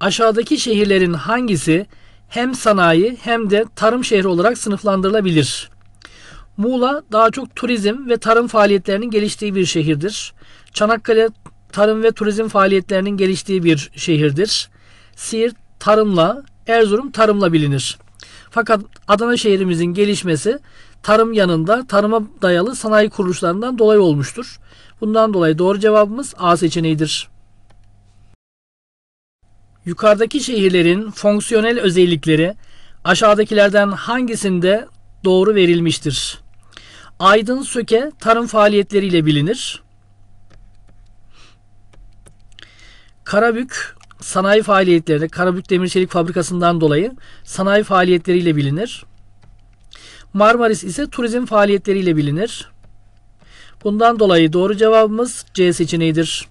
Aşağıdaki şehirlerin hangisi hem sanayi hem de tarım şehri olarak sınıflandırılabilir? Muğla daha çok turizm ve tarım faaliyetlerinin geliştiği bir şehirdir. Çanakkale tarım ve turizm faaliyetlerinin geliştiği bir şehirdir. Siirt tarımla, Erzurum tarımla bilinir. Fakat Adana şehrimizin gelişmesi tarım yanında tarıma dayalı sanayi kuruluşlarından dolayı olmuştur. Bundan dolayı doğru cevabımız A seçeneğidir. Yukarıdaki şehirlerin fonksiyonel özellikleri aşağıdakilerden hangisinde doğru verilmiştir? Aydın Söke tarım faaliyetleriyle bilinir. Karabük sanayi faaliyetleri, Karabük Demir Çelik Fabrikası'ndan dolayı sanayi faaliyetleriyle bilinir. Marmaris ise turizm faaliyetleriyle bilinir. Bundan dolayı doğru cevabımız C seçeneğidir.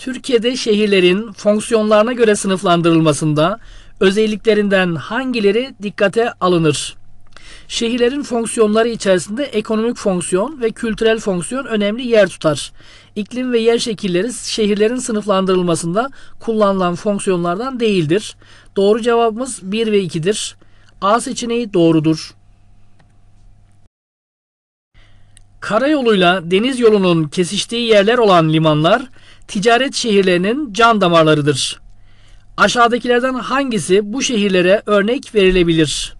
Türkiye'de şehirlerin fonksiyonlarına göre sınıflandırılmasında özelliklerinden hangileri dikkate alınır? Şehirlerin fonksiyonları içerisinde ekonomik fonksiyon ve kültürel fonksiyon önemli yer tutar. İklim ve yer şekilleri şehirlerin sınıflandırılmasında kullanılan fonksiyonlardan değildir. Doğru cevabımız 1 ve 2'dir. A seçeneği doğrudur. Karayoluyla deniz yolunun kesiştiği yerler olan limanlar ticaret şehirlerinin can damarlarıdır. Aşağıdakilerden hangisi bu şehirlere örnek verilebilir?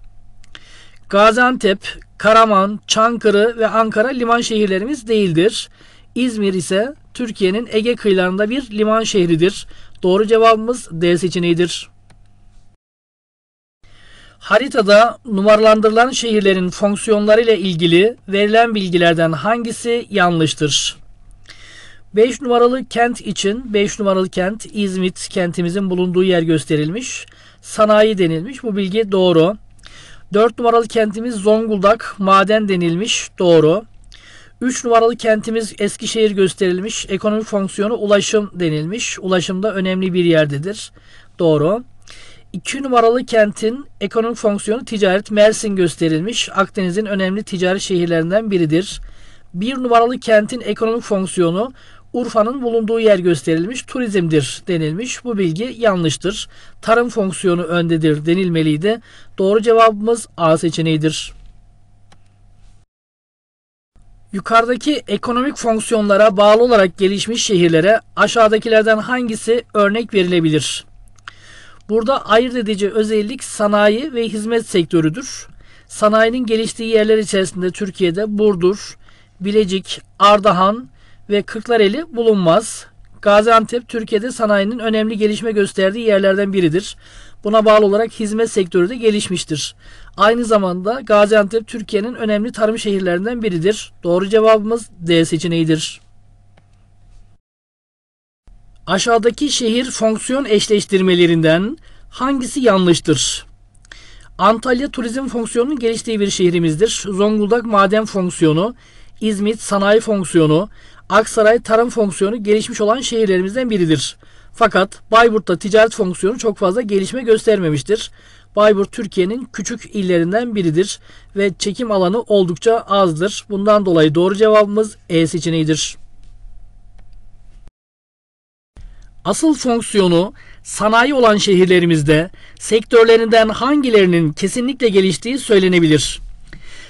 Gaziantep, Karaman, Çankırı ve Ankara liman şehirlerimiz değildir. İzmir ise Türkiye'nin Ege kıyılarında bir liman şehridir. Doğru cevabımız D seçeneğidir. Haritada numaralandırılan şehirlerin fonksiyonları ile ilgili verilen bilgilerden hangisi yanlıştır? 5 numaralı kent için 5 numaralı kent İzmit kentimizin bulunduğu yer gösterilmiş. Sanayi denilmiş. Bu bilgi doğru. 4 numaralı kentimiz Zonguldak maden denilmiş. Doğru. 3 numaralı kentimiz Eskişehir gösterilmiş. Ekonomik fonksiyonu ulaşım denilmiş. Ulaşım da önemli bir yerdedir. Doğru. 2 numaralı kentin ekonomik fonksiyonu ticaret Mersin gösterilmiş. Akdeniz'in önemli ticari şehirlerinden biridir. 1 numaralı kentin ekonomik fonksiyonu Urfa'nın bulunduğu yer gösterilmiş turizmdir denilmiş. Bu bilgi yanlıştır. Tarım fonksiyonu öndedir denilmeliydi. Doğru cevabımız A seçeneğidir. Yukarıdaki ekonomik fonksiyonlara bağlı olarak gelişmiş şehirlere aşağıdakilerden hangisi örnek verilebilir? Burada ayırt edici özellik sanayi ve hizmet sektörüdür. Sanayinin geliştiği yerler içerisinde Türkiye'de Burdur, Bilecik, Ardahan ve Kırklareli bulunmaz. Gaziantep Türkiye'de sanayinin önemli gelişme gösterdiği yerlerden biridir. Buna bağlı olarak hizmet sektörü de gelişmiştir. Aynı zamanda Gaziantep Türkiye'nin önemli tarım şehirlerinden biridir. Doğru cevabımız D seçeneğidir. Aşağıdaki şehir fonksiyon eşleştirmelerinden hangisi yanlıştır? Antalya turizm fonksiyonunun geliştiği bir şehrimizdir. Zonguldak maden fonksiyonu, İzmit sanayi fonksiyonu, Aksaray tarım fonksiyonu gelişmiş olan şehirlerimizden biridir. Fakat Bayburt'ta ticaret fonksiyonu çok fazla gelişme göstermemiştir. Bayburt Türkiye'nin küçük illerinden biridir ve çekim alanı oldukça azdır. Bundan dolayı doğru cevabımız E seçeneğidir. asıl fonksiyonu sanayi olan şehirlerimizde sektörlerinden hangilerinin kesinlikle geliştiği söylenebilir.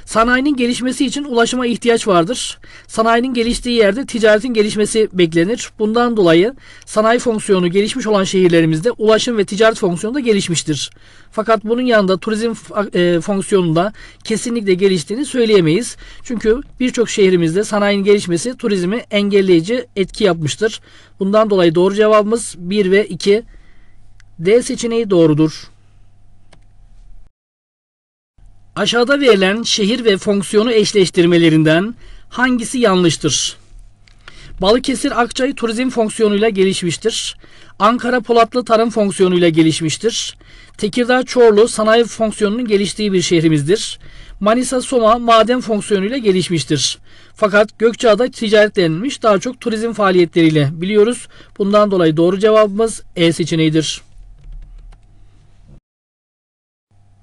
Sanayinin gelişmesi için ulaşıma ihtiyaç vardır. Sanayinin geliştiği yerde ticaretin gelişmesi beklenir. Bundan dolayı sanayi fonksiyonu gelişmiş olan şehirlerimizde ulaşım ve ticaret fonksiyonu da gelişmiştir. Fakat bunun yanında turizm e, fonksiyonunda kesinlikle geliştiğini söyleyemeyiz. Çünkü birçok şehrimizde sanayinin gelişmesi turizmi engelleyici etki yapmıştır. Bundan dolayı doğru cevabımız 1 ve 2. D seçeneği doğrudur. Aşağıda verilen şehir ve fonksiyonu eşleştirmelerinden hangisi yanlıştır? Balıkesir Akçay turizm fonksiyonuyla gelişmiştir. Ankara Polatlı tarım fonksiyonuyla gelişmiştir. Tekirdağ Çorlu sanayi fonksiyonunun geliştiği bir şehrimizdir. Manisa Soma maden fonksiyonuyla gelişmiştir. Fakat Gökçeada ticaret denilmiş daha çok turizm faaliyetleriyle biliyoruz. Bundan dolayı doğru cevabımız E seçeneğidir.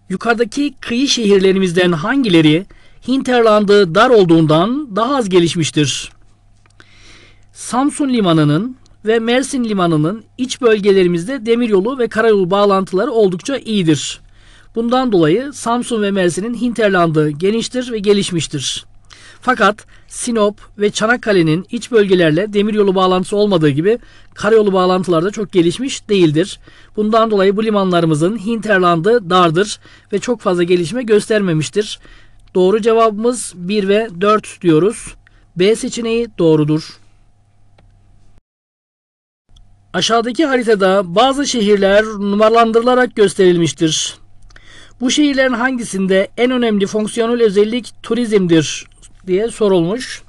Yukarıdaki kıyı şehirlerimizden hangileri hinterlandı dar olduğundan daha az gelişmiştir? Samsun Limanı'nın ve Mersin Limanı'nın iç bölgelerimizde demiryolu ve karayolu bağlantıları oldukça iyidir. Bundan dolayı Samsun ve Mersin'in hinterlandı geniştir ve gelişmiştir. Fakat Sinop ve Çanakkale'nin iç bölgelerle demiryolu bağlantısı olmadığı gibi karayolu bağlantıları da çok gelişmiş değildir. Bundan dolayı bu limanlarımızın hinterlandı dardır ve çok fazla gelişme göstermemiştir. Doğru cevabımız 1 ve 4 diyoruz. B seçeneği doğrudur. Aşağıdaki haritada bazı şehirler numaralandırılarak gösterilmiştir. Bu şehirlerin hangisinde en önemli fonksiyonel özellik turizmdir diye sorulmuş.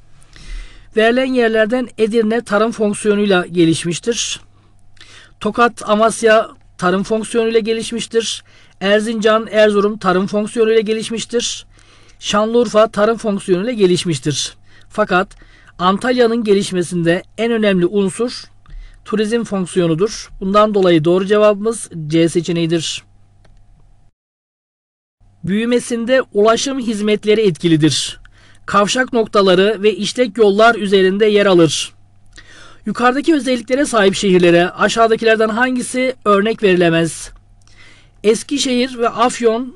Verilen yerlerden Edirne tarım fonksiyonuyla gelişmiştir. Tokat, Amasya tarım fonksiyonuyla gelişmiştir. Erzincan, Erzurum tarım fonksiyonuyla gelişmiştir. Şanlıurfa tarım fonksiyonuyla gelişmiştir. Fakat Antalya'nın gelişmesinde en önemli unsur turizm fonksiyonudur. Bundan dolayı doğru cevabımız C seçeneğidir. Büyümesinde ulaşım hizmetleri etkilidir kavşak noktaları ve işlek yollar üzerinde yer alır. Yukarıdaki özelliklere sahip şehirlere aşağıdakilerden hangisi örnek verilemez? Eskişehir ve Afyon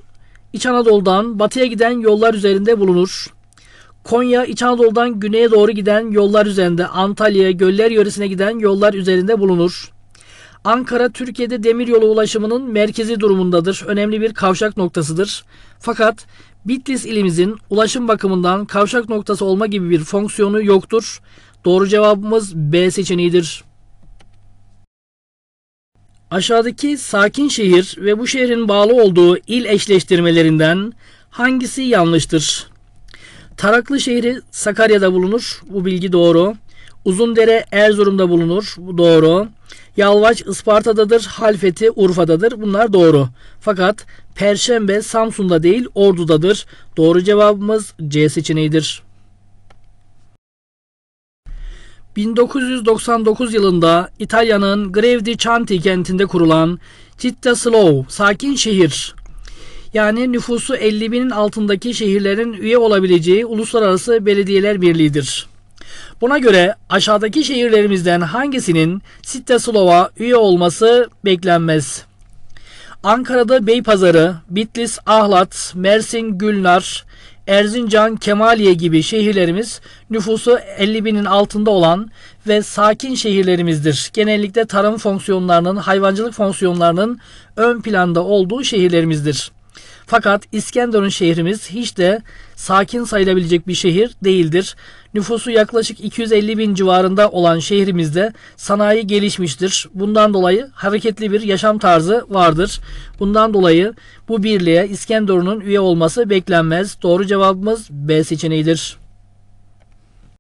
İç Anadolu'dan batıya giden yollar üzerinde bulunur. Konya İç Anadolu'dan güneye doğru giden yollar üzerinde, Antalya, Göller yöresine giden yollar üzerinde bulunur. Ankara Türkiye'de demiryolu ulaşımının merkezi durumundadır. Önemli bir kavşak noktasıdır. Fakat Bitlis ilimizin ulaşım bakımından kavşak noktası olma gibi bir fonksiyonu yoktur. Doğru cevabımız B seçeneğidir. Aşağıdaki sakin şehir ve bu şehrin bağlı olduğu il eşleştirmelerinden hangisi yanlıştır? Taraklı şehri Sakarya'da bulunur. Bu bilgi doğru. Uzundere Erzurum'da bulunur. Bu doğru. Yalvaç Isparta'dadır. Halfeti Urfa'dadır. Bunlar doğru. Fakat Perşembe Samsun'da değil Ordu'dadır. Doğru cevabımız C seçeneğidir. 1999 yılında İtalya'nın Greve di Chianti kentinde kurulan Citta Slow sakin şehir yani nüfusu 50 binin altındaki şehirlerin üye olabileceği Uluslararası Belediyeler Birliği'dir. Buna göre aşağıdaki şehirlerimizden hangisinin Sitteslova üye olması beklenmez? Ankara'da Beypazarı, Bitlis, Ahlat, Mersin, Gülnar, Erzincan, Kemaliye gibi şehirlerimiz nüfusu 50 binin altında olan ve sakin şehirlerimizdir. Genellikle tarım fonksiyonlarının, hayvancılık fonksiyonlarının ön planda olduğu şehirlerimizdir. Fakat İskenderun şehrimiz hiç de sakin sayılabilecek bir şehir değildir. Nüfusu yaklaşık 250 bin civarında olan şehrimizde sanayi gelişmiştir. Bundan dolayı hareketli bir yaşam tarzı vardır. Bundan dolayı bu birliğe İskenderun'un üye olması beklenmez. Doğru cevabımız B seçeneğidir.